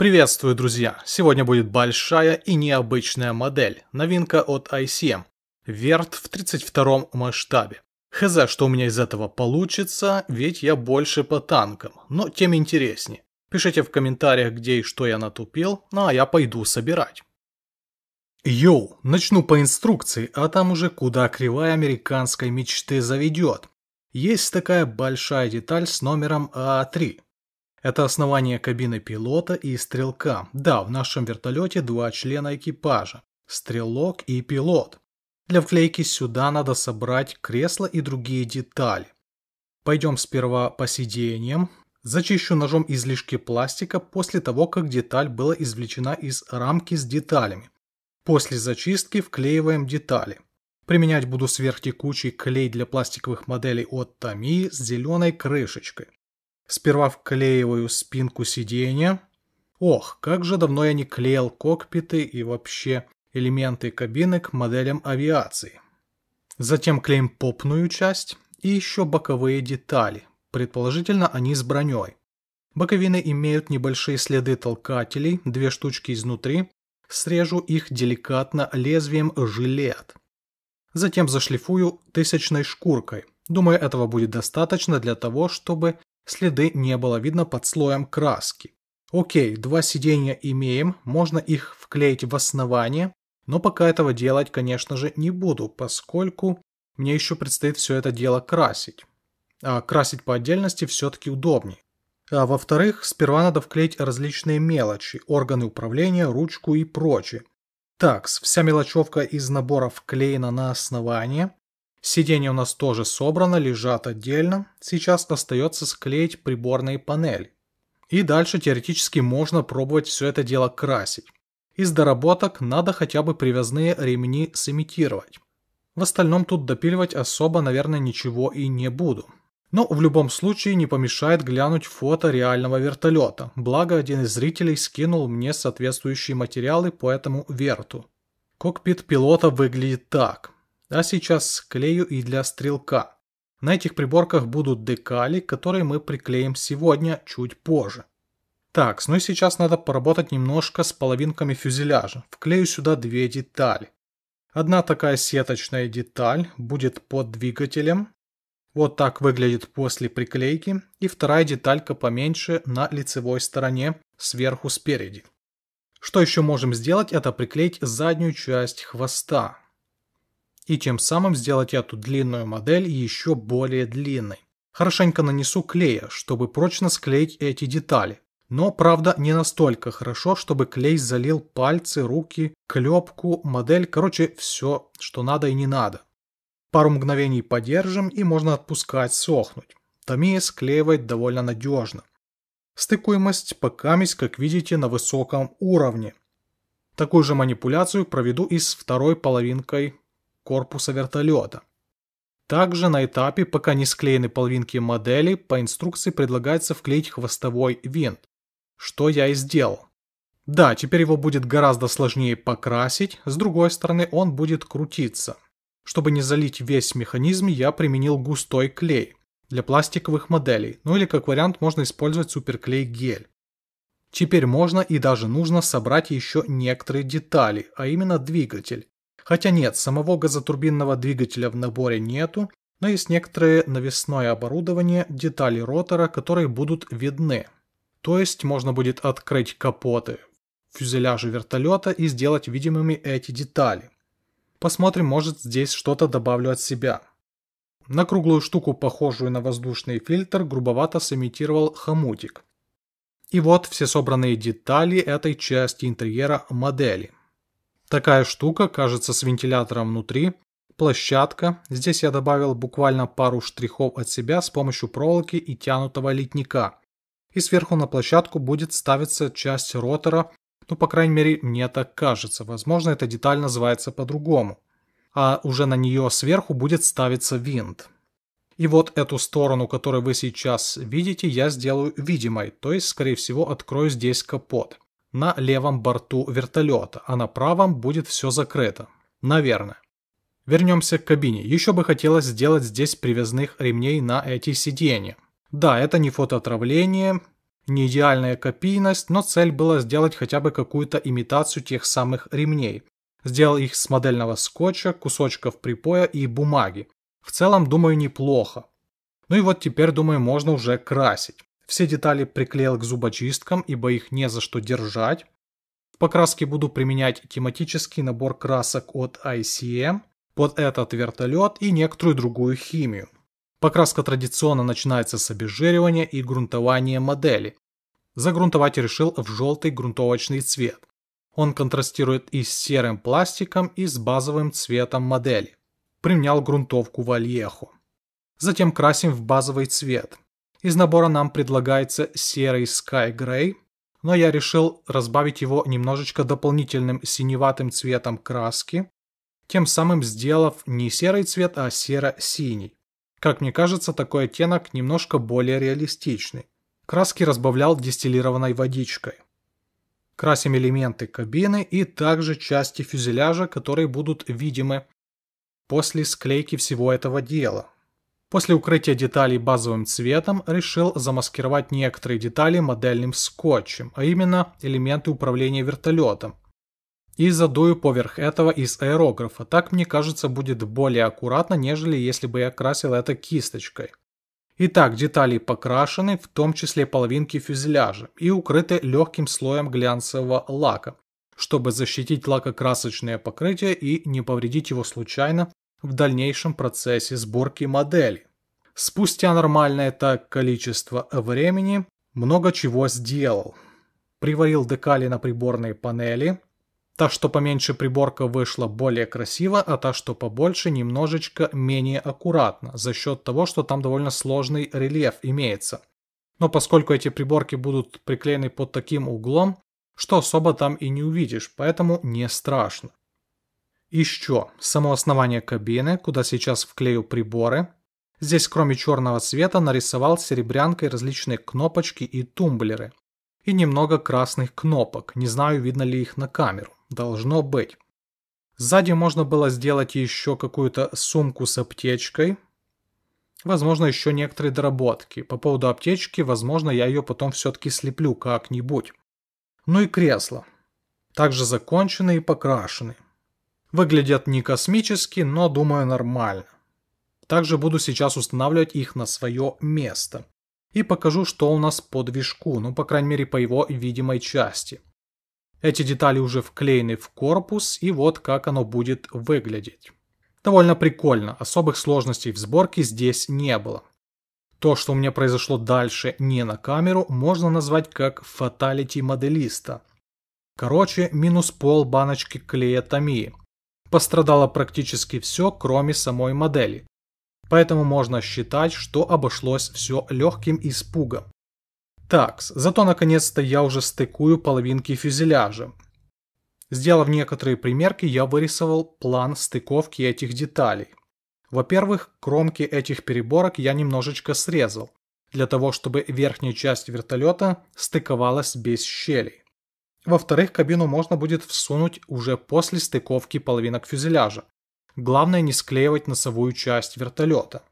Приветствую, друзья! Сегодня будет большая и необычная модель, новинка от ICM, верт в 32 масштабе. Хз, что у меня из этого получится, ведь я больше по танкам, но тем интереснее. Пишите в комментариях, где и что я натупил, ну а я пойду собирать. Йоу, начну по инструкции, а там уже куда кривая американской мечты заведет. Есть такая большая деталь с номером А3. Это основание кабины пилота и стрелка. Да, в нашем вертолете два члена экипажа. Стрелок и пилот. Для вклейки сюда надо собрать кресло и другие детали. Пойдем сперва по сиденьям. Зачищу ножом излишки пластика после того, как деталь была извлечена из рамки с деталями. После зачистки вклеиваем детали. Применять буду сверхтекучий клей для пластиковых моделей от Tamiya с зеленой крышечкой. Сперва вклеиваю спинку сиденья. Ох, как же давно я не клеил кокпиты и вообще элементы кабины к моделям авиации. Затем клеим попную часть и еще боковые детали. Предположительно, они с броней. Боковины имеют небольшие следы толкателей, две штучки изнутри. Срежу их деликатно лезвием жилет. Затем зашлифую тысячной шкуркой. Думаю, этого будет достаточно для того, чтобы Следы не было видно под слоем краски. Окей, два сиденья имеем, можно их вклеить в основание, но пока этого делать, конечно же, не буду, поскольку мне еще предстоит все это дело красить. А красить по отдельности все-таки удобнее. А во-вторых, сперва надо вклеить различные мелочи, органы управления, ручку и прочее. Так, вся мелочевка из набора вклеена на основание, Сиденье у нас тоже собрано, лежат отдельно. Сейчас остается склеить приборные панели. И дальше теоретически можно пробовать все это дело красить. Из доработок надо хотя бы привязные ремни сымитировать. В остальном тут допиливать особо, наверное, ничего и не буду. Но в любом случае не помешает глянуть фото реального вертолета, благо один из зрителей скинул мне соответствующие материалы по этому верту. Кокпит пилота выглядит так. А сейчас склею и для стрелка. На этих приборках будут декали, которые мы приклеим сегодня, чуть позже. Так, ну и сейчас надо поработать немножко с половинками фюзеляжа. Вклею сюда две детали. Одна такая сеточная деталь будет под двигателем. Вот так выглядит после приклейки. И вторая деталька поменьше на лицевой стороне, сверху спереди. Что еще можем сделать, это приклеить заднюю часть хвоста и тем самым сделать эту длинную модель еще более длинной. Хорошенько нанесу клея, чтобы прочно склеить эти детали. Но, правда, не настолько хорошо, чтобы клей залил пальцы, руки, клепку, модель, короче, все, что надо и не надо. Пару мгновений подержим и можно отпускать сохнуть. Томия склеивает довольно надежно. Стыкуемость покамись, как видите, на высоком уровне. Такую же манипуляцию проведу и с второй половинкой корпуса вертолета. Также на этапе, пока не склеены половинки модели, по инструкции предлагается вклеить хвостовой винт, что я и сделал. Да, теперь его будет гораздо сложнее покрасить, с другой стороны он будет крутиться. Чтобы не залить весь механизм, я применил густой клей для пластиковых моделей, ну или как вариант можно использовать суперклей-гель. Теперь можно и даже нужно собрать еще некоторые детали, а именно двигатель, Хотя нет, самого газотурбинного двигателя в наборе нету, но есть некоторое навесное оборудование, детали ротора, которые будут видны. То есть можно будет открыть капоты фюзеляжа вертолета и сделать видимыми эти детали. Посмотрим, может здесь что-то добавлю от себя. На круглую штуку, похожую на воздушный фильтр, грубовато сымитировал хомутик. И вот все собранные детали этой части интерьера модели – Такая штука, кажется, с вентилятором внутри. Площадка. Здесь я добавил буквально пару штрихов от себя с помощью проволоки и тянутого литника. И сверху на площадку будет ставиться часть ротора. Ну, по крайней мере, мне так кажется. Возможно, эта деталь называется по-другому. А уже на нее сверху будет ставиться винт. И вот эту сторону, которую вы сейчас видите, я сделаю видимой, то есть, скорее всего, открою здесь капот на левом борту вертолета, а на правом будет все закрыто. Наверное. Вернемся к кабине. Еще бы хотелось сделать здесь привязных ремней на эти сиденья. Да, это не фотоотравление, не идеальная копийность, но цель была сделать хотя бы какую-то имитацию тех самых ремней. Сделал их с модельного скотча, кусочков припоя и бумаги. В целом, думаю, неплохо. Ну и вот теперь, думаю, можно уже красить. Все детали приклеил к зубочисткам, ибо их не за что держать. В покраске буду применять тематический набор красок от ICM под этот вертолет и некоторую другую химию. Покраска традиционно начинается с обезжиривания и грунтования модели. Загрунтовать решил в желтый грунтовочный цвет. Он контрастирует и с серым пластиком, и с базовым цветом модели. Применял грунтовку в Вальехо. Затем красим в базовый цвет. Из набора нам предлагается серый Sky Gray, но я решил разбавить его немножечко дополнительным синеватым цветом краски, тем самым сделав не серый цвет, а серо-синий. Как мне кажется, такой оттенок немножко более реалистичный. Краски разбавлял дистиллированной водичкой. Красим элементы кабины и также части фюзеляжа, которые будут видимы после склейки всего этого дела. После укрытия деталей базовым цветом решил замаскировать некоторые детали модельным скотчем, а именно элементы управления вертолетом. И задую поверх этого из аэрографа. Так, мне кажется, будет более аккуратно, нежели если бы я красил это кисточкой. Итак, детали покрашены, в том числе половинки фюзеляжа, и укрыты легким слоем глянцевого лака, чтобы защитить лакокрасочное покрытие и не повредить его случайно в дальнейшем процессе сборки модели. Спустя нормальное так количество времени много чего сделал. Приварил декали на приборные панели. Та, что поменьше приборка вышла более красиво, а та, что побольше, немножечко менее аккуратно, за счет того, что там довольно сложный рельеф имеется. Но поскольку эти приборки будут приклеены под таким углом, что особо там и не увидишь, поэтому не страшно. И еще, само основание кабины, куда сейчас вклею приборы. Здесь кроме черного цвета нарисовал серебрянкой различные кнопочки и тумблеры. И немного красных кнопок, не знаю, видно ли их на камеру. Должно быть. Сзади можно было сделать еще какую-то сумку с аптечкой. Возможно, еще некоторые доработки. По поводу аптечки, возможно, я ее потом все-таки слеплю как-нибудь. Ну и кресло. Также закончены и покрашены. Выглядят не космически, но, думаю, нормально. Также буду сейчас устанавливать их на свое место. И покажу, что у нас по движку, ну, по крайней мере, по его видимой части. Эти детали уже вклеены в корпус, и вот как оно будет выглядеть. Довольно прикольно, особых сложностей в сборке здесь не было. То, что у меня произошло дальше не на камеру, можно назвать как фаталити моделиста. Короче, минус пол баночки клея Томии пострадало практически все, кроме самой модели. Поэтому можно считать, что обошлось все легким испугом. Так, зато наконец-то я уже стыкую половинки фюзеляжа. Сделав некоторые примерки, я вырисовал план стыковки этих деталей. Во-первых, кромки этих переборок я немножечко срезал, для того чтобы верхняя часть вертолета стыковалась без щелей. Во-вторых, кабину можно будет всунуть уже после стыковки половинок фюзеляжа. Главное не склеивать носовую часть вертолета.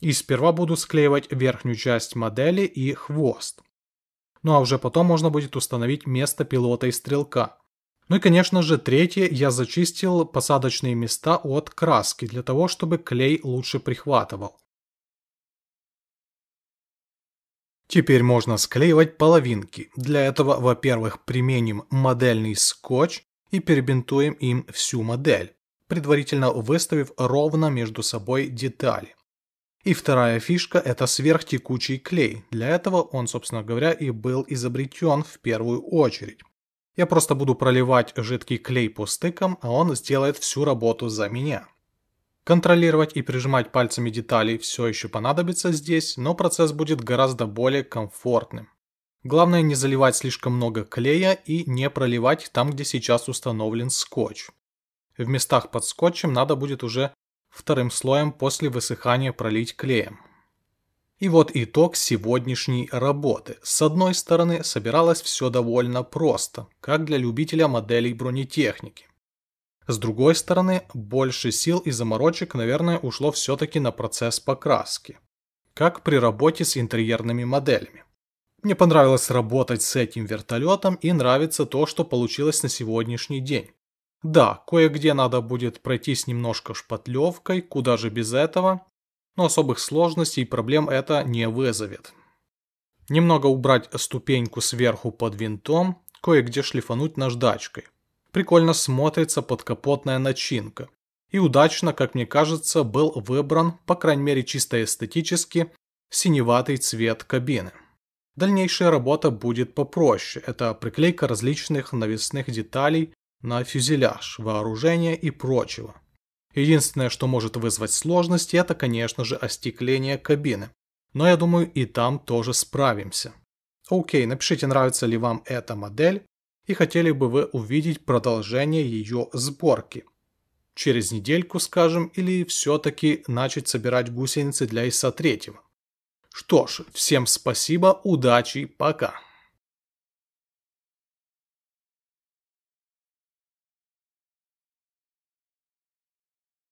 И сперва буду склеивать верхнюю часть модели и хвост. Ну а уже потом можно будет установить место пилота и стрелка. Ну и конечно же третье, я зачистил посадочные места от краски для того, чтобы клей лучше прихватывал. Теперь можно склеивать половинки. Для этого, во-первых, применим модельный скотч и перебинтуем им всю модель, предварительно выставив ровно между собой детали. И вторая фишка – это сверхтекучий клей. Для этого он, собственно говоря, и был изобретен в первую очередь. Я просто буду проливать жидкий клей по стыкам, а он сделает всю работу за меня. Контролировать и прижимать пальцами детали все еще понадобится здесь, но процесс будет гораздо более комфортным. Главное не заливать слишком много клея и не проливать там, где сейчас установлен скотч. В местах под скотчем надо будет уже вторым слоем после высыхания пролить клеем. И вот итог сегодняшней работы. С одной стороны, собиралось все довольно просто, как для любителя моделей бронетехники. С другой стороны, больше сил и заморочек, наверное, ушло все-таки на процесс покраски. Как при работе с интерьерными моделями. Мне понравилось работать с этим вертолетом и нравится то, что получилось на сегодняшний день. Да, кое-где надо будет пройтись немножко шпатлевкой, куда же без этого, но особых сложностей и проблем это не вызовет. Немного убрать ступеньку сверху под винтом, кое-где шлифануть наждачкой прикольно смотрится подкапотная начинка. И удачно, как мне кажется, был выбран, по крайней мере чисто эстетически, синеватый цвет кабины. Дальнейшая работа будет попроще. Это приклейка различных навесных деталей на фюзеляж, вооружение и прочего. Единственное, что может вызвать сложности, это, конечно же, остекление кабины. Но я думаю, и там тоже справимся. Окей, напишите, нравится ли вам эта модель и хотели бы вы увидеть продолжение ее сборки. Через недельку, скажем, или все-таки начать собирать гусеницы для ИСа-3. Что ж, всем спасибо, удачи, пока.